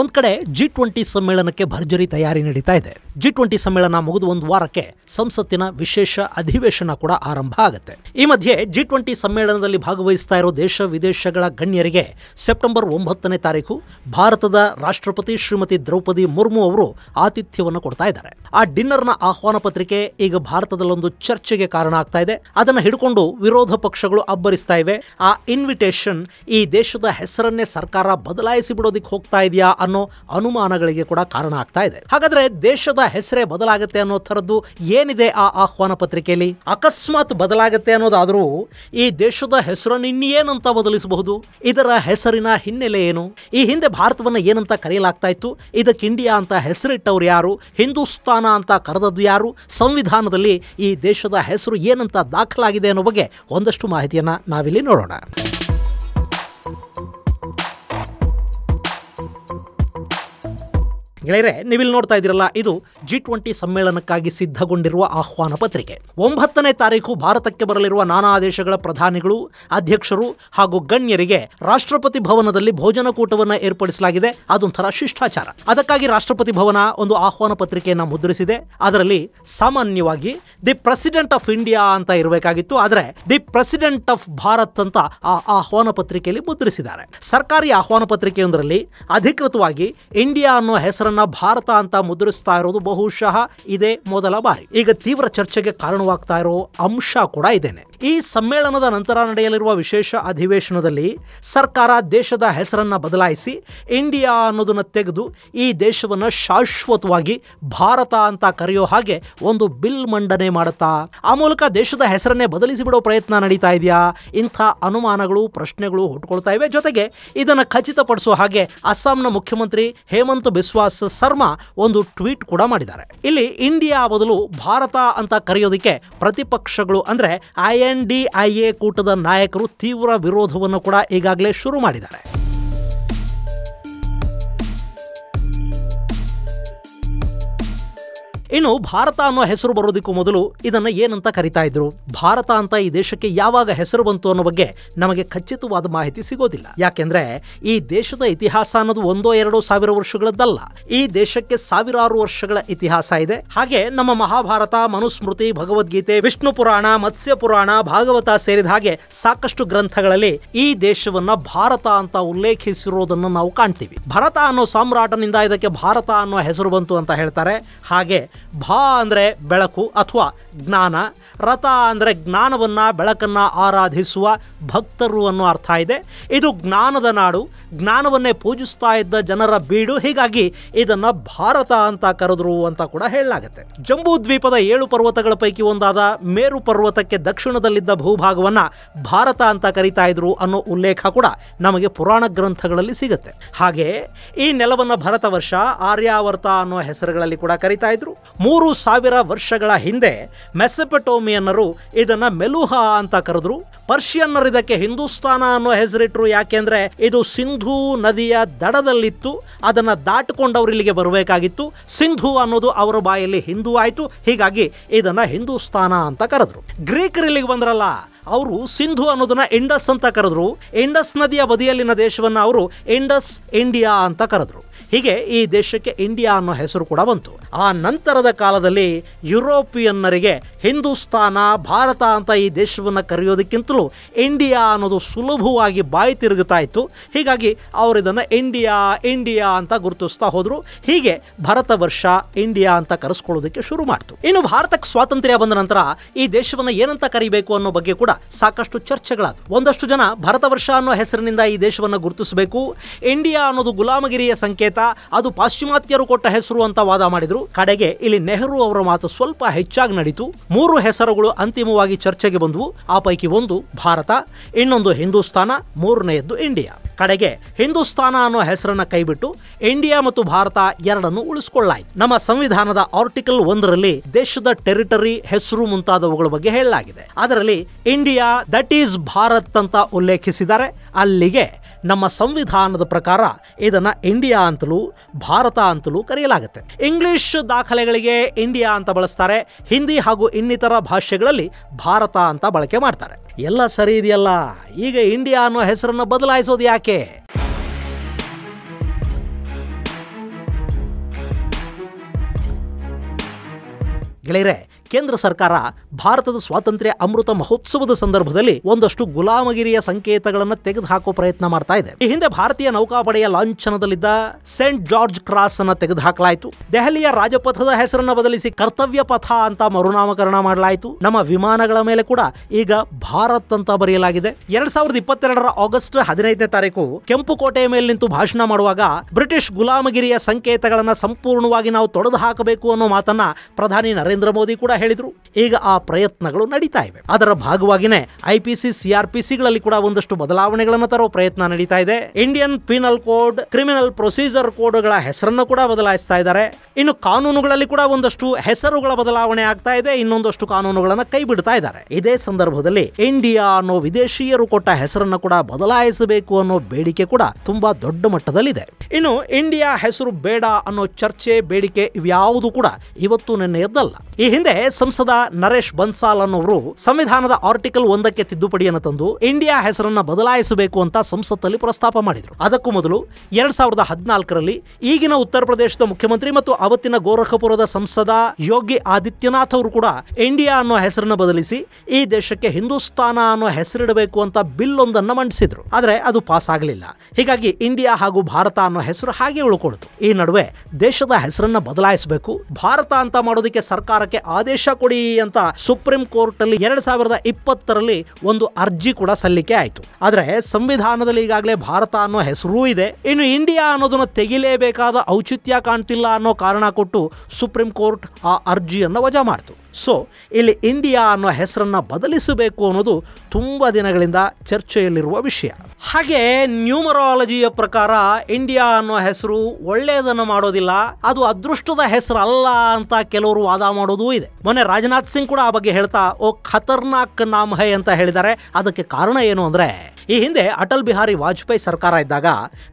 ಒಂದು ಕಡೆ G twenty ಸಮ್ಮೇಳನಕ್ಕೆ ಭರ್ಜರಿ ತಯಾರಿ ನಡೀತಾ ಇದೆ ಜಿ ಟ್ವೆಂಟಿ ಸಮ್ಮೇಳನ ಮುಗಿದು ಒಂದು ವಾರಕ್ಕೆ ಸಂಸತ್ತಿನ ವಿಶೇಷ ಅಧಿವೇಶನ ಕೂಡ ಆರಂಭ ಆಗುತ್ತೆ ಈ ಮಧ್ಯೆ ಜಿ ಟ್ವೆಂಟಿ ಸಮ್ಮೇಳನದಲ್ಲಿ ಭಾಗವಹಿಸ್ತಾ ಇರೋ ದೇಶ ವಿದೇಶಗಳ ಗಣ್ಯರಿಗೆ ಸೆಪ್ಟೆಂಬರ್ ಒಂಬತ್ತನೇ ತಾರೀಕು ಭಾರತದ ರಾಷ್ಟ್ರಪತಿ ಶ್ರೀಮತಿ ದ್ರೌಪದಿ ಮುರ್ಮು ಅವರು ಆತಿಥ್ಯವನ್ನು ಕೊಡ್ತಾ ಇದ್ದಾರೆ ಆ ಡಿನ್ನರ್ನ ಆಹ್ವಾನ ಪತ್ರಿಕೆ ಈಗ ಭಾರತದಲ್ಲೊಂದು ಚರ್ಚೆಗೆ ಕಾರಣ ಆಗ್ತಾ ಇದೆ ಅದನ್ನು ಹಿಡ್ಕೊಂಡು ವಿರೋಧ ಪಕ್ಷಗಳು ಅಬ್ಬರಿಸ್ತಾ ಇವೆ ಆ ಇನ್ವಿಟೇಷನ್ ಈ ದೇಶದ ಹೆಸರನ್ನೇ ಸರ್ಕಾರ ಬದಲಾಯಿಸಿ ಬಿಡೋದಿಕ್ಕೆ ಹೋಗ್ತಾ ಇದೆಯಾ ಅನ್ನೋ ಅನುಮಾನಗಳಿಗೆ ಕೂಡ ಕಾರಣ ಆಗ್ತಾ ಇದೆ ಹಾಗಾದ್ರೆ ದೇಶದ ಹೆಸರೇ ಬದಲಾಗುತ್ತೆ ಅನ್ನೋ ಥರದ್ದು ಏನಿದೆ ಆ ಆಹ್ವಾನ ಪತ್ರಿಕೆಯಲ್ಲಿ ಅಕಸ್ಮಾತ್ ಬದಲಾಗುತ್ತೆ ಅನ್ನೋದಾದರೂ ಈ ದೇಶದ ಹೆಸರನ್ನು ಇನ್ನೇನಂತ ಬದಲಿಸಬಹುದು ಇದರ ಹೆಸರಿನ ಹಿನ್ನೆಲೆ ಏನು ಈ ಹಿಂದೆ ಭಾರತವನ್ನು ಏನಂತ ಕರೆಯಲಾಗ್ತಾ ಇತ್ತು ಇದಕ್ಕೆ ಇಂಡಿಯಾ ಅಂತ ಹೆಸರಿಟ್ಟವ್ರು ಯಾರು ಹಿಂದೂಸ್ತಾನ ಅಂತ ಕರೆದದ್ದು ಯಾರು ಸಂವಿಧಾನದಲ್ಲಿ ಈ ದೇಶದ ಹೆಸರು ಏನಂತ ದಾಖಲಾಗಿದೆ ಅನ್ನೋ ಬಗ್ಗೆ ಒಂದಷ್ಟು ಮಾಹಿತಿಯನ್ನು ನಾವಿಲ್ಲಿ ನೋಡೋಣ ಗೆಳೆಯರೆ ನೀವಿಲ್ಲಿ ನೋಡ್ತಾ ಇದೀರಲ್ಲ ಇದು ಜಿ ಟ್ವೆಂಟಿ ಸಮ್ಮೇಳನಕ್ಕಾಗಿ ಸಿದ್ಧಗೊಂಡಿರುವ ಆಹ್ವಾನ ಪತ್ರಿಕೆ ಒಂಬತ್ತನೇ ತಾರೀಕು ಭಾರತಕ್ಕೆ ಬರಲಿರುವ ನಾನಾ ದೇಶಗಳ ಪ್ರಧಾನಿಗಳು ಅಧ್ಯಕ್ಷರು ಹಾಗೂ ಗಣ್ಯರಿಗೆ ರಾಷ್ಟ್ರಪತಿ ಭವನದಲ್ಲಿ ಭೋಜನ ಕೂಟವನ್ನ ಏರ್ಪಡಿಸಲಾಗಿದೆ ಅದೊಂಥರ ಶಿಷ್ಟಾಚಾರ ಅದಕ್ಕಾಗಿ ರಾಷ್ಟ್ರಪತಿ ಭವನ ಒಂದು ಆಹ್ವಾನ ಪತ್ರಿಕೆಯನ್ನು ಮುದ್ರಿಸಿದೆ ಅದರಲ್ಲಿ ಸಾಮಾನ್ಯವಾಗಿ ದಿ ಪ್ರೆಸಿಡೆಂಟ್ ಆಫ್ ಇಂಡಿಯಾ ಅಂತ ಇರಬೇಕಾಗಿತ್ತು ಆದರೆ ದಿ ಪ್ರೆಸಿಡೆಂಟ್ ಆಫ್ ಭಾರತ್ ಅಂತ ಆ ಆಹ್ವಾನ ಪತ್ರಿಕೆಯಲ್ಲಿ ಮುದ್ರಿಸಿದ್ದಾರೆ ಸರ್ಕಾರಿ ಆಹ್ವಾನ ಪತ್ರಿಕೆಯೊಂದರಲ್ಲಿ ಅಧಿಕೃತವಾಗಿ ಇಂಡಿಯಾ ಅನ್ನೋ ಹೆಸರು ಹೆಸರನ್ನ ಭಾರತ ಅಂತ ಮುದ್ರಿಸ್ತಾ ಇರೋದು ಬಹುಶಃ ಇದೇ ಮೊದಲ ಬಾರಿ ಈಗ ತೀವ್ರ ಚರ್ಚೆಗೆ ಕಾರಣವಾಗ್ತಾ ಇರೋ ಅಂಶ ಕೂಡ ಇದೇನೆ ಈ ಸಮ್ಮೇಳನದ ನಂತರ ನಡೆಯಲಿರುವ ವಿಶೇಷ ಅಧಿವೇಶನದಲ್ಲಿ ಸರ್ಕಾರ ದೇಶದ ಹೆಸರನ್ನ ಬದಲಾಯಿಸಿ ಇಂಡಿಯಾ ಅನ್ನೋದನ್ನ ತೆಗೆದು ಈ ದೇಶವನ್ನು ಶಾಶ್ವತವಾಗಿ ಭಾರತ ಅಂತ ಕರೆಯೋ ಹಾಗೆ ಒಂದು ಬಿಲ್ ಮಂಡನೆ ಮಾಡುತ್ತಾ ಆ ಮೂಲಕ ದೇಶದ ಹೆಸರನ್ನೇ ಬದಲಿಸಿ ಬಿಡೋ ಪ್ರಯತ್ನ ನಡೀತಾ ಇದೆಯಾ ಇಂಥ ಅನುಮಾನಗಳು ಪ್ರಶ್ನೆಗಳು ಹುಟ್ಟುಕೊಳ್ತಾ ಇವೆ ಜೊತೆಗೆ ಇದನ್ನು ಖಚಿತಪಡಿಸುವ ಹಾಗೆ ಅಸ್ಸಾಂನ ಮುಖ್ಯಮಂತ್ರಿ ಹೇಮಂತ್ ಬಿಸ್ವಾಸ್ ಶರ್ಮಾ ಒಂದು ಟ್ವೀಟ್ ಕೂಡ ಮಾಡಿದ್ದಾರೆ ಇಲ್ಲಿ ಇಂಡಿಯಾ ಬದಲು ಭಾರತ ಅಂತ ಕರೆಯೋದಿಕ್ಕೆ ಪ್ರತಿಪಕ್ಷಗಳು ಅಂದ್ರೆ ಐ ಎನ್ ಕೂಟದ ನಾಯಕರು ತೀವ್ರ ವಿರೋಧವನ್ನು ಕೂಡ ಈಗಾಗಲೇ ಶುರು ಮಾಡಿದ್ದಾರೆ ಇನ್ನು ಭಾರತ ಅನ್ನೋ ಹೆಸರು ಬರೋದಕ್ಕೂ ಮೊದಲು ಇದನ್ನ ಏನಂತ ಕರಿತಾ ಇದ್ರು ಭಾರತ ಅಂತ ಈ ದೇಶಕ್ಕೆ ಯಾವಾಗ ಹೆಸರು ಬಂತು ಅನ್ನೋ ಬಗ್ಗೆ ನಮಗೆ ಖಚಿತವಾದ ಮಾಹಿತಿ ಸಿಗೋದಿಲ್ಲ ಯಾಕೆಂದ್ರೆ ಈ ದೇಶದ ಇತಿಹಾಸ ಅನ್ನೋದು ಒಂದೋ ಎರಡು ಸಾವಿರ ವರ್ಷಗಳದ್ದಲ್ಲ ಈ ದೇಶಕ್ಕೆ ಸಾವಿರಾರು ವರ್ಷಗಳ ಇತಿಹಾಸ ಇದೆ ಹಾಗೆ ನಮ್ಮ ಮಹಾಭಾರತ ಮನುಸ್ಮೃತಿ ಭಗವದ್ಗೀತೆ ವಿಷ್ಣು ಪುರಾಣ ಮತ್ಸ್ಯ ಪುರಾಣ ಭಾಗವತ ಸೇರಿದ ಹಾಗೆ ಸಾಕಷ್ಟು ಗ್ರಂಥಗಳಲ್ಲಿ ಈ ದೇಶವನ್ನ ಭಾರತ ಅಂತ ಉಲ್ಲೇಖಿಸಿರೋದನ್ನು ನಾವು ಕಾಣ್ತೀವಿ ಭರತ ಅನ್ನೋ ಸಾಮ್ರಾಟನಿಂದ ಇದಕ್ಕೆ ಭಾರತ ಅನ್ನೋ ಹೆಸರು ಬಂತು ಅಂತ ಹೇಳ್ತಾರೆ ಹಾಗೆ ಭಾ ಅಂದರೆ ಬೆಳಕು ಅಥವಾ ಜ್ಞಾನ ರಥ ಅಂದರೆ ಜ್ಞಾನವನ್ನು ಬೆಳಕನ್ನು ಆರಾಧಿಸುವ ಭಕ್ತರು ಅನ್ನೋ ಅರ್ಥ ಇದೆ ಇದು ಜ್ಞಾನದ ನಾಡು ಜ್ಞಾನವನ್ನೇ ಪೂಜಿಸ್ತಾ ಇದ್ದ ಜನರ ಬೀಡು ಹೀಗಾಗಿ ಇದನ್ನು ಭಾರತ ಅಂತ ಕರೆದ್ರು ಅಂತ ಕೂಡ ಹೇಳಲಾಗುತ್ತೆ ಜಂಬೂ ದ್ವೀಪದ ಏಳು ಪರ್ವತಗಳ ಪೈಕಿ ಒಂದಾದ ಮೇರು ಪರ್ವತಕ್ಕೆ ದಕ್ಷಿಣದಲ್ಲಿದ್ದ ಭೂಭಾಗವನ್ನು ಭಾರತ ಅಂತ ಕರೀತಾ ಇದ್ರು ಅನ್ನೋ ಉಲ್ಲೇಖ ಕೂಡ ನಮಗೆ ಪುರಾಣ ಗ್ರಂಥಗಳಲ್ಲಿ ಸಿಗುತ್ತೆ ಹಾಗೆ ಈ ನೆಲವನ್ನು ವರ್ಷ ಆರ್ಯಾವರ್ತ ಅನ್ನೋ ಹೆಸರುಗಳಲ್ಲಿ ಕೂಡ ಕರೀತಾ ಇದ್ರು ಮೂರು ಸಾವಿರ ವರ್ಷಗಳ ಹಿಂದೆ ಮೆಸಪಟೋಮಿಯನ್ನರು ಇದನ್ನ ಮೆಲುಹಾ ಅಂತ ಕರೆದ್ರು ಪರ್ಷಿಯನ್ನರು ಇದಕ್ಕೆ ಹಿಂದೂಸ್ತಾನ ಅನ್ನೋ ಹೆಸರಿಟ್ರು ಯಾಕೆಂದ್ರೆ ಇದು ಸಿಂಧೂ ನದಿಯ ದಡದಲ್ಲಿತ್ತು ಅದನ್ನ ದಾಟಿಕೊಂಡವರು ಇಲ್ಲಿಗೆ ಬರಬೇಕಾಗಿತ್ತು ಸಿಂಧು ಅನ್ನೋದು ಅವರ ಬಾಯಲ್ಲಿ ಹಿಂದೂ ಆಯಿತು ಹೀಗಾಗಿ ಇದನ್ನ ಹಿಂದೂಸ್ತಾನ ಅಂತ ಕರೆದ್ರು ಗ್ರೀಕರು ಇಲ್ಲಿಗೆ ಬಂದ್ರಲ್ಲ ಅವರು ಸಿಂಧು ಅನ್ನೋದನ್ನ ಎಂಡಸ್ ಅಂತ ಕರೆದ್ರು ಎಂಡಸ್ ನದಿಯ ಬದಿಯಲ್ಲಿನ ದೇಶವನ್ನು ಅವರು ಎಂಡಸ್ ಇಂಡಿಯಾ ಅಂತ ಕರೆದ್ರು ಹೀಗೆ ಈ ದೇಶಕ್ಕೆ ಇಂಡಿಯಾ ಅನ್ನೋ ಹೆಸರು ಕೂಡ ಬಂತು ಆ ನಂತರದ ಕಾಲದಲ್ಲಿ ಯುರೋಪಿಯನ್ನರಿಗೆ ಹಿಂದೂಸ್ತಾನ ಭಾರತ ಅಂತ ಈ ದೇಶವನ್ನು ಕರೆಯೋದಕ್ಕಿಂತಲೂ ಇಂಡಿಯಾ ಅನ್ನೋದು ಸುಲಭವಾಗಿ ಬಾಯಿ ತಿರುಗುತ್ತಾ ಇತ್ತು ಹೀಗಾಗಿ ಇದನ್ನು ಇಂಡಿಯಾ ಇಂಡಿಯಾ ಅಂತ ಗುರುತಿಸ್ತಾ ಹೋದರು ಹೀಗೆ ಭಾರತ ವರ್ಷ ಇಂಡಿಯಾ ಅಂತ ಕರೆಸ್ಕೊಳ್ಳೋದಕ್ಕೆ ಶುರು ಮಾಡ್ತು ಇನ್ನು ಭಾರತಕ್ಕೆ ಸ್ವಾತಂತ್ರ್ಯ ಬಂದ ನಂತರ ಈ ದೇಶವನ್ನು ಏನಂತ ಕರಿಬೇಕು ಅನ್ನೋ ಬಗ್ಗೆ ಕೂಡ ಕೂಡ ಸಾಕಷ್ಟು ಚರ್ಚೆಗಳಾದವು ಒಂದಷ್ಟು ಜನ ಭಾರತ ವರ್ಷ ಅನ್ನೋ ಹೆಸರಿನಿಂದ ಈ ದೇಶವನ್ನು ಗುರುತಿಸಬೇಕು ಇಂಡಿಯಾ ಅನ್ನೋದು ಗುಲಾಮಗಿರಿಯ ಸಂಕೇತ ಅದು ಪಾಶ್ಚಿಮಾತ್ಯರು ಕೊಟ್ಟ ಹೆಸರು ಅಂತ ವಾದ ಮಾಡಿದ್ರು ಕಡೆಗೆ ಇಲ್ಲಿ ನೆಹರು ಅವರ ಮಾತು ಸ್ವಲ್ಪ ಹೆಚ್ಚಾಗಿ ನಡೀತು ಮೂರು ಹೆಸರುಗಳು ಅಂತಿಮವಾಗಿ ಚರ್ಚೆಗೆ ಬಂದವು ಆ ಪೈಕಿ ಒಂದು ಭಾರತ ಇನ್ನೊಂದು ಹಿಂದೂಸ್ತಾನ ಮೂರನೆಯದ್ದು ಇಂಡಿಯಾ ಕಡೆಗೆ ಹಿಂದೂಸ್ತಾನ ಅನ್ನೋ ಹೆಸರನ್ನ ಕೈಬಿಟ್ಟು ಇಂಡಿಯಾ ಮತ್ತು ಭಾರತ ಎರಡನ್ನು ಉಳಿಸಿಕೊಳ್ಳಲಾಯಿತು ನಮ್ಮ ಸಂವಿಧಾನದ ಆರ್ಟಿಕಲ್ ಒಂದರಲ್ಲಿ ದೇಶದ ಟೆರಿಟರಿ ಹೆಸರು ಮುಂತಾದವುಗಳ ಬಗ್ಗೆ ಹೇಳಲಾಗಿದೆ ಅದರಲ್ಲಿ ಇಂಡಿಯಾ ದಟ್ ಈಸ್ ಭಾರತ್ ಅಂತ ಉಲ್ಲೇಖಿಸಿದರೆ ಅಲ್ಲಿಗೆ ನಮ್ಮ ಸಂವಿಧಾನದ ಪ್ರಕಾರ ಇದನ್ನು ಇಂಡಿಯಾ ಅಂತಲೂ ಭಾರತ ಅಂತಲೂ ಕರೆಯಲಾಗುತ್ತೆ ಇಂಗ್ಲಿಷ್ ದಾಖಲೆಗಳಿಗೆ ಇಂಡಿಯಾ ಅಂತ ಬಳಸ್ತಾರೆ ಹಿಂದಿ ಹಾಗೂ ಇನ್ನಿತರ ಭಾಷೆಗಳಲ್ಲಿ ಭಾರತ ಅಂತ ಬಳಕೆ ಮಾಡ್ತಾರೆ ಎಲ್ಲ ಸರಿ ಇದೆಯಲ್ಲ ಈಗ ಇಂಡಿಯಾ ಅನ್ನೋ ಹೆಸರನ್ನು ಬದಲಾಯಿಸೋದು ಯಾಕೆ ಗೆಳೆಯರೆ ಕೇಂದ್ರ ಸರ್ಕಾರ ಭಾರತದ ಸ್ವಾತಂತ್ರ್ಯ ಅಮೃತ ಮಹೋತ್ಸವದ ಸಂದರ್ಭದಲ್ಲಿ ಒಂದಷ್ಟು ಗುಲಾಮಗಿರಿಯ ಸಂಕೇತಗಳನ್ನು ತೆಗೆದುಹಾಕುವ ಪ್ರಯತ್ನ ಮಾಡ್ತಾ ಇದೆ ಈ ಹಿಂದೆ ಭಾರತೀಯ ನೌಕಾಪಡೆಯ ಲಾಂಛನದಲ್ಲಿದ್ದ ಸೇಂಟ್ ಜಾರ್ಜ್ ಕ್ರಾಸ್ ಅನ್ನ ತೆಗೆದುಹಾಕಲಾಯಿತು ದೆಹಲಿಯ ರಾಜಪಥದ ಹೆಸರನ್ನು ಬದಲಿಸಿ ಕರ್ತವ್ಯ ಪಥ ಅಂತ ಮರುನಾಮಕರಣ ಮಾಡಲಾಯಿತು ನಮ್ಮ ವಿಮಾನಗಳ ಮೇಲೆ ಕೂಡ ಈಗ ಭಾರತ್ ಅಂತ ಬರೆಯಲಾಗಿದೆ ಎರಡ್ ಸಾವಿರದ ಇಪ್ಪತ್ತೆರಡರ ಆಗಸ್ಟ್ ಹದಿನೈದನೇ ತಾರೀಕು ಕೆಂಪುಕೋಟೆಯ ಮೇಲೆ ನಿಂತು ಭಾಷಣ ಮಾಡುವಾಗ ಬ್ರಿಟಿಷ್ ಗುಲಾಮಗಿರಿಯ ಸಂಕೇತಗಳನ್ನು ಸಂಪೂರ್ಣವಾಗಿ ನಾವು ತೊಡೆದು ಹಾಕಬೇಕು ಅನ್ನೋ ಮಾತನ್ನ ಪ್ರಧಾನಿ ನರೇಂದ್ರ ಮೋದಿ ಕೂಡ ಹೇಳಿದರು ಈಗ ಆ ಪ್ರಯತ್ನಗಳು ನಡೀತಾ ಇವೆ ಅದರ ಭಾಗವಾಗಿನೇ ಸಿ ಗಳಲ್ಲಿ ಕೂಡ ಒಂದಷ್ಟು ಬದಲಾವಣೆಗಳನ್ನು ತರೋ ಪ್ರಯತ್ನ ನಡೀತಾ ಇದೆ Indian penal code criminal procedure ಗಳ ಹೆಸರನ್ನು ಕೂಡ ಬದಲಾಯಿಸ್ತಾ ಇದ್ದಾರೆ ಇನ್ನು ಕಾನೂನುಗಳಲ್ಲಿ ಕೂಡ ಒಂದಷ್ಟು ಹೆಸರುಗಳ ಬದಲಾವಣೆ ಆಗ್ತಾ ಇದೆ ಇನ್ನೊಂದಷ್ಟು ಕಾನೂನುಗಳನ್ನು ಕೈ ಬಿಡ್ತಾ ಇದ್ದಾರೆ ಇದೇ ಸಂದರ್ಭದಲ್ಲಿ ಇಂಡಿಯಾ ಅನ್ನೋ ವಿದೇಶಿಯರು ಕೊಟ್ಟ ಹೆಸರನ್ನು ಕೂಡ ಬದಲಾಯಿಸಬೇಕು ಅನ್ನೋ ಬೇಡಿಕೆ ಕೂಡ ತುಂಬಾ ದೊಡ್ಡ ಮಟ್ಟದಲ್ಲಿದೆ ಇನ್ನು ಇಂಡಿಯಾ ಹೆಸರು ಬೇಡ ಅನ್ನೋ ಚರ್ಚೆ ಬೇಡಿಕೆ ಇವ್ಯಾವುದು ಕೂಡ ಇವತ್ತು ನಿನ್ನೆಯದ್ದಲ್ಲ ಈ ಹಿಂದೆ ಸಂಸದ ನರೇಶ್ ಬನ್ಸಾಲ್ ಅನ್ನೋರು ಸಂವಿಧಾನದ ಆರ್ಟಿಕಲ್ ಒಂದಕ್ಕೆ ತಿದ್ದುಪಡಿಯನ್ನು ತಂದು ಇಂಡಿಯಾ ಹೆಸರನ್ನ ಬದಲಾಯಿಸಬೇಕು ಅಂತ ಸಂಸತ್ತಲ್ಲಿ ಪ್ರಸ್ತಾಪ ಮಾಡಿದರು ಅದಕ್ಕೂ ಮೊದಲು ಎರಡ್ ಸಾವಿರದ ಹದಿನಾಲ್ಕರಲ್ಲಿ ಈಗಿನ ಉತ್ತರ ಪ್ರದೇಶದ ಮುಖ್ಯಮಂತ್ರಿ ಮತ್ತು ಅವತ್ತಿನ ಗೋರಖಪುರದ ಸಂಸದ ಯೋಗಿ ಆದಿತ್ಯನಾಥ್ ಅವರು ಕೂಡ ಇಂಡಿಯಾ ಅನ್ನೋ ಹೆಸರನ್ನು ಬದಲಿಸಿ ಈ ದೇಶಕ್ಕೆ ಹಿಂದೂಸ್ತಾನ ಅನ್ನೋ ಹೆಸರಿಡಬೇಕು ಅಂತ ಬಿಲ್ ಒಂದನ್ನು ಮಂಡಿಸಿದ್ರು ಆದರೆ ಅದು ಪಾಸ್ ಆಗಲಿಲ್ಲ ಹೀಗಾಗಿ ಇಂಡಿಯಾ ಹಾಗೂ ಭಾರತ ಅನ್ನೋ ಹೆಸರು ಹಾಗೆ ಉಳ್ಕೊಳ್ತು ಈ ನಡುವೆ ದೇಶದ ಹೆಸರನ್ನು ಬದಲಾಯಿಸಬೇಕು ಭಾರತ ಅಂತ ಮಾಡೋದಕ್ಕೆ ಸರ್ಕಾರಕ್ಕೆ ಆದೇಶ ಆದೇಶ ಕೊಡಿ ಅಂತ ಸುಪ್ರೀಂ ಕೋರ್ಟ್ ಅಲ್ಲಿ ಎರಡ್ ಸಾವಿರದ ಇಪ್ಪತ್ತರಲ್ಲಿ ಒಂದು ಅರ್ಜಿ ಕೂಡ ಸಲ್ಲಿಕೆ ಆಯಿತು ಆದರೆ ಸಂವಿಧಾನದಲ್ಲಿ ಈಗಾಗಲೇ ಭಾರತ ಅನ್ನೋ ಹೆಸರೂ ಇದೆ ಇನ್ನು ಇಂಡಿಯಾ ಅನ್ನೋದನ್ನ ತೆಗಿಲೇಬೇಕಾದ ಔಚಿತ್ಯ ಕಾಣ್ತಿಲ್ಲ ಅನ್ನೋ ಕಾರಣ ಕೊಟ್ಟು ಸುಪ್ರೀಂ ಕೋರ್ಟ್ ಆ ಅರ್ಜಿಯನ್ನು ವಜಾ ಮಾಡ್ತು ಸೊ ಇಲ್ಲಿ ಇಂಡಿಯಾ ಅನ್ನೋ ಹೆಸರನ್ನು ಬದಲಿಸಬೇಕು ಅನ್ನೋದು ತುಂಬ ದಿನಗಳಿಂದ ಚರ್ಚೆಯಲ್ಲಿರುವ ವಿಷಯ ಹಾಗೆ ನ್ಯೂಮರಾಲಜಿಯ ಪ್ರಕಾರ ಇಂಡಿಯಾ ಅನ್ನೋ ಹೆಸರು ಒಳ್ಳೆಯದನ್ನು ಮಾಡೋದಿಲ್ಲ ಅದು ಅದೃಷ್ಟದ ಹೆಸರು ಅಲ್ಲ ಅಂತ ಕೆಲವರು ವಾದ ಮಾಡೋದು ಇದೆ ಮೊನ್ನೆ ರಾಜನಾಥ್ ಸಿಂಗ್ ಕೂಡ ಆ ಬಗ್ಗೆ ಹೇಳ್ತಾ ಓ ಖತರ್ನಾಕ್ ನಾಮ್ ಹೈ ಅಂತ ಹೇಳಿದ್ದಾರೆ ಅದಕ್ಕೆ ಕಾರಣ ಏನು ಅಂದರೆ ಈ ಹಿಂದೆ ಅಟಲ್ ಬಿಹಾರಿ ವಾಜಪೇಯಿ ಸರ್ಕಾರ ಇದ್ದಾಗ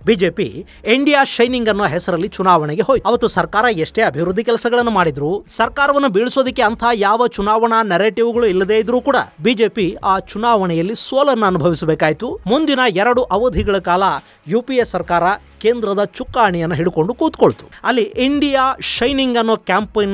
ಬಿಜೆಪಿ ಇಂಡಿಯಾ ಶೈನಿಂಗ್ ಅನ್ನೋ ಹೆಸರಲ್ಲಿ ಚುನಾವಣೆಗೆ ಹೋಯ್ತು ಅವತ್ತು ಸರ್ಕಾರ ಎಷ್ಟೇ ಅಭಿವೃದ್ಧಿ ಕೆಲಸಗಳನ್ನು ಮಾಡಿದ್ರು ಸರ್ಕಾರವನ್ನು ಬೀಳಿಸೋದಕ್ಕೆ ಅಂತ ಯಾವ ಚುನಾವಣಾ ನೆರೆಟಿವ್ಗಳು ಇಲ್ಲದೇ ಇದ್ರೂ ಕೂಡ ಬಿಜೆಪಿ ಆ ಚುನಾವಣೆಯಲ್ಲಿ ಸೋಲನ್ನು ಅನುಭವಿಸಬೇಕಾಯಿತು ಮುಂದಿನ ಎರಡು ಅವಧಿಗಳ ಕಾಲ ಯುಪಿಎ ಸರ್ಕಾರ ಕೇಂದ್ರದ ಚುಕ್ಕಾಣಿಯನ್ನು ಹಿಡ್ಕೊಂಡು ಕೂತ್ಕೊಳ್ತು ಅಲ್ಲಿ ಇಂಡಿಯಾ ಶೈನಿಂಗ್ ಅನ್ನೋ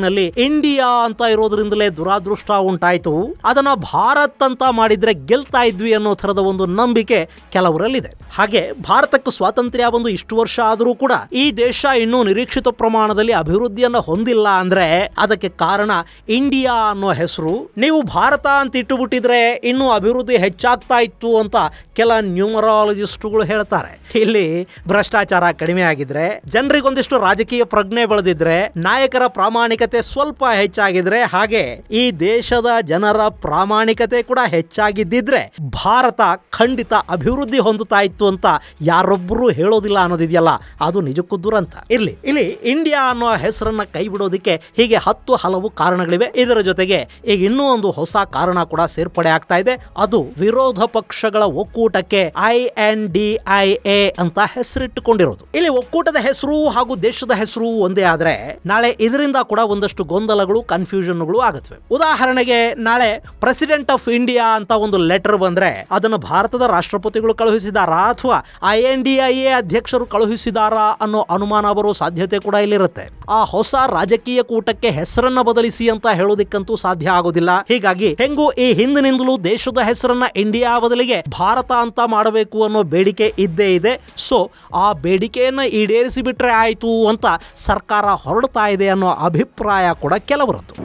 ನಲ್ಲಿ ಇಂಡಿಯಾ ಅಂತ ಇರೋದ್ರಿಂದಲೇ ದುರಾದೃಷ್ಟ ಉಂಟಾಯಿತು ಅದನ್ನ ಭಾರತ್ ಅಂತ ಮಾಡಿದ್ರೆ ಗೆಲ್ತಾ ಇದ್ವಿ ಅನ್ನೋ ಥರದ ಒಂದು ನಂಬಿಕೆ ಕೆಲವರಲ್ಲಿದೆ ಹಾಗೆ ಭಾರತಕ್ಕೆ ಸ್ವಾತಂತ್ರ್ಯ ಬಂದು ಇಷ್ಟು ವರ್ಷ ಆದರೂ ಕೂಡ ಈ ದೇಶ ಇನ್ನೂ ನಿರೀಕ್ಷಿತ ಪ್ರಮಾಣದಲ್ಲಿ ಅಭಿವೃದ್ಧಿಯನ್ನು ಹೊಂದಿಲ್ಲ ಅಂದ್ರೆ ಅದಕ್ಕೆ ಕಾರಣ ಇಂಡಿಯಾ ಅನ್ನೋ ಹೆಸರು ನೀವು ಭಾರತ ಅಂತ ಇಟ್ಟುಬಿಟ್ಟಿದ್ರೆ ಇನ್ನೂ ಅಭಿವೃದ್ಧಿ ಹೆಚ್ಚಾಗ್ತಾ ಇತ್ತು ಅಂತ ಕೆಲ ನ್ಯೂಮರಾಲಜಿಸ್ಟ್ಗಳು ಹೇಳ್ತಾರೆ ಇಲ್ಲಿ ಭ್ರಷ್ಟಾಚಾರ ಭ್ರಷ್ಟಾಚಾರ ಕಡಿಮೆ ಆಗಿದ್ರೆ ಜನರಿಗೊಂದಿಷ್ಟು ರಾಜಕೀಯ ಪ್ರಜ್ಞೆ ಬೆಳೆದಿದ್ರೆ ನಾಯಕರ ಪ್ರಾಮಾಣಿಕತೆ ಸ್ವಲ್ಪ ಹೆಚ್ಚಾಗಿದ್ರೆ ಹಾಗೆ ಈ ದೇಶದ ಜನರ ಪ್ರಾಮಾಣಿಕತೆ ಕೂಡ ಹೆಚ್ಚಾಗಿದ್ದಿದ್ರೆ ಭಾರತ ಖಂಡಿತ ಅಭಿವೃದ್ಧಿ ಹೊಂದುತ್ತಾ ಇತ್ತು ಅಂತ ಯಾರೊಬ್ಬರು ಹೇಳೋದಿಲ್ಲ ಅನ್ನೋದಿದೆಯಲ್ಲ ಅದು ನಿಜಕ್ಕೂ ದುರಂತ ಇರ್ಲಿ ಇಲ್ಲಿ ಇಂಡಿಯಾ ಅನ್ನೋ ಹೆಸರನ್ನ ಕೈ ಬಿಡೋದಿಕ್ಕೆ ಹೀಗೆ ಹತ್ತು ಹಲವು ಕಾರಣಗಳಿವೆ ಇದರ ಜೊತೆಗೆ ಈಗ ಇನ್ನೂ ಒಂದು ಹೊಸ ಕಾರಣ ಕೂಡ ಸೇರ್ಪಡೆ ಆಗ್ತಾ ಇದೆ ಅದು ವಿರೋಧ ಪಕ್ಷಗಳ ಒಕ್ಕೂಟಕ್ಕೆ I N D I A ಅಂತ ಹೆಸರಿಟ್ಟುಕೊಂಡಿದೆ ಮಾಡಿರೋದು ಇಲ್ಲಿ ಒಕ್ಕೂಟದ ಹೆಸರು ಹಾಗೂ ದೇಶದ ಹೆಸರು ಒಂದೇ ಆದ್ರೆ ನಾಳೆ ಇದರಿಂದ ಕೂಡ ಒಂದಷ್ಟು ಗೊಂದಲಗಳು ಕನ್ಫ್ಯೂಷನ್ಗಳು ಆಗುತ್ತವೆ ಉದಾಹರಣೆಗೆ ನಾಳೆ ಪ್ರೆಸಿಡೆಂಟ್ ಆಫ್ ಇಂಡಿಯಾ ಅಂತ ಒಂದು ಲೆಟರ್ ಬಂದ್ರೆ ಅದನ್ನು ಭಾರತದ ರಾಷ್ಟ್ರಪತಿಗಳು ಕಳುಹಿಸಿದಾರಾ ಅಥವಾ I N D I A ಅಧ್ಯಕ್ಷರು ಕಳುಹಿಸಿದಾರಾ ಅನ್ನೋ ಅನುಮಾನ ಬರೋ ಸಾಧ್ಯತೆ ಕೂಡ ಇಲ್ಲಿರುತ್ತೆ ಆ ಹೊಸ ರಾಜಕೀಯ ಕೂಟಕ್ಕೆ ಹೆಸರನ್ನ ಬದಲಿಸಿ ಅಂತ ಹೇಳೋದಿಕ್ಕಂತೂ ಸಾಧ್ಯ ಆಗೋದಿಲ್ಲ ಹೀಗಾಗಿ ಹೆಂಗು ಈ ಹಿಂದಿನಿಂದಲೂ ದೇಶದ ಹೆಸರನ್ನ ಇಂಡಿಯಾ ಬದಲಿಗೆ ಭಾರತ ಅಂತ ಮಾಡಬೇಕು ಅನ್ನೋ ಬೇಡಿಕೆ ಇದ್ದೇ ಇದೆ ಸೊ ಆ ಬೇಡಿಕೆಯನ್ನು ಈಡೇರಿಸಿಬಿಟ್ರೆ ಆಯಿತು ಅಂತ ಸರ್ಕಾರ ಹೊರಡ್ತಾ ಇದೆ ಅನ್ನೋ ಅಭಿಪ್ರಾಯ ಕೂಡ ಕೆಲವರದ್ದು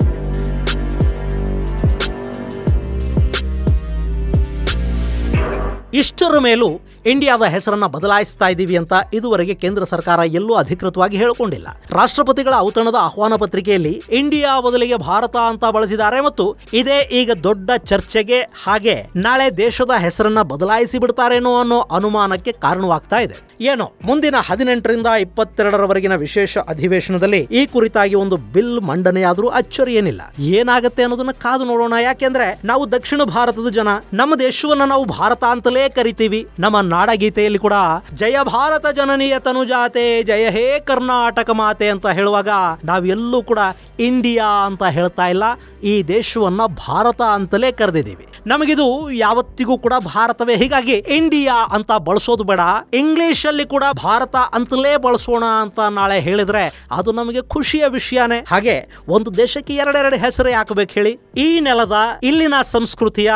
ಇಷ್ಟರ ಮೇಲೂ ಇಂಡಿಯಾದ ಹೆಸರನ್ನ ಬದಲಾಯಿಸ್ತಾ ಇದ್ದೀವಿ ಅಂತ ಇದುವರೆಗೆ ಕೇಂದ್ರ ಸರ್ಕಾರ ಎಲ್ಲೂ ಅಧಿಕೃತವಾಗಿ ಹೇಳಿಕೊಂಡಿಲ್ಲ ರಾಷ್ಟ್ರಪತಿಗಳ ಔತಣದ ಆಹ್ವಾನ ಪತ್ರಿಕೆಯಲ್ಲಿ ಇಂಡಿಯಾ ಬದಲಿಗೆ ಭಾರತ ಅಂತ ಬಳಸಿದ್ದಾರೆ ಮತ್ತು ಇದೇ ಈಗ ದೊಡ್ಡ ಚರ್ಚೆಗೆ ಹಾಗೆ ನಾಳೆ ದೇಶದ ಹೆಸರನ್ನ ಬದಲಾಯಿಸಿ ಬಿಡ್ತಾರೇನೋ ಅನ್ನೋ ಅನುಮಾನಕ್ಕೆ ಕಾರಣವಾಗ್ತಾ ಇದೆ ಏನೋ ಮುಂದಿನ ಹದಿನೆಂಟರಿಂದ ಇಪ್ಪತ್ತೆರಡರವರೆಗಿನ ವಿಶೇಷ ಅಧಿವೇಶನದಲ್ಲಿ ಈ ಕುರಿತಾಗಿ ಒಂದು ಬಿಲ್ ಮಂಡನೆಯಾದರೂ ಅಚ್ಚರಿ ಏನಿಲ್ಲ ಏನಾಗುತ್ತೆ ಅನ್ನೋದನ್ನ ಕಾದು ನೋಡೋಣ ಯಾಕೆಂದ್ರೆ ನಾವು ದಕ್ಷಿಣ ಭಾರತದ ಜನ ನಮ್ಮ ದೇಶವನ್ನ ನಾವು ಭಾರತ ಅಂತಲೇ ಕರಿತೀವಿ ನಮ್ಮ ನಾಡಗೀತೆಯಲ್ಲಿ ಕೂಡ ಜಯ ಭಾರತ ಜನನೀಯ ತನುಜಾತೆ ಜಯ ಹೇ ಕರ್ನಾಟಕ ಮಾತೆ ಅಂತ ಹೇಳುವಾಗ ನಾವೆಲ್ಲೂ ಕೂಡ ಇಂಡಿಯಾ ಅಂತ ಹೇಳ್ತಾ ಇಲ್ಲ ಈ ದೇಶವನ್ನ ಭಾರತ ಅಂತಲೇ ಕರೆದಿದ್ದೀವಿ ನಮಗಿದು ಯಾವತ್ತಿಗೂ ಕೂಡ ಭಾರತವೇ ಹೀಗಾಗಿ ಇಂಡಿಯಾ ಅಂತ ಬಳಸೋದು ಬೇಡ ಇಂಗ್ಲಿಷ್ ಅಲ್ಲಿ ಕೂಡ ಭಾರತ ಅಂತಲೇ ಬಳಸೋಣ ಅಂತ ನಾಳೆ ಹೇಳಿದ್ರೆ ಅದು ನಮಗೆ ಖುಷಿಯ ವಿಷಯನೇ ಹಾಗೆ ಒಂದು ದೇಶಕ್ಕೆ ಎರಡೆರಡು ಹೆಸರು ಹಾಕಬೇಕು ಹೇಳಿ ಈ ನೆಲದ ಇಲ್ಲಿನ ಸಂಸ್ಕೃತಿಯ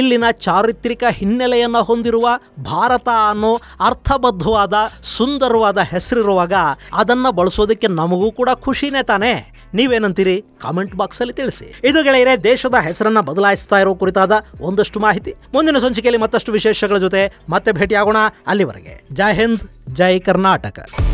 ಇಲ್ಲಿನ ಚಾರಿತ್ರಿಕ ಹಿನ್ನೆಲೆಯನ್ನ ಹೊಂದಿರುವ ಭಾರತ ಭಾರತ ಅನ್ನೋ ಅರ್ಥಬದ್ಧವಾದ ಸುಂದರವಾದ ಹೆಸರಿರುವಾಗ ಅದನ್ನು ಬಳಸೋದಕ್ಕೆ ನಮಗೂ ಕೂಡ ಖುಷಿನೇ ತಾನೇ ನೀವೇನಂತೀರಿ ಕಾಮೆಂಟ್ ಬಾಕ್ಸಲ್ಲಿ ತಿಳಿಸಿ ಇದು ಗೆಳೆಯರೆ ದೇಶದ ಹೆಸರನ್ನು ಬದಲಾಯಿಸ್ತಾ ಇರೋ ಕುರಿತಾದ ಒಂದಷ್ಟು ಮಾಹಿತಿ ಮುಂದಿನ ಸಂಚಿಕೆಯಲ್ಲಿ ಮತ್ತಷ್ಟು ವಿಶೇಷಗಳ ಜೊತೆ ಮತ್ತೆ ಭೇಟಿಯಾಗೋಣ ಅಲ್ಲಿವರೆಗೆ ಜೈ ಹಿಂದ್ ಜೈ ಕರ್ನಾಟಕ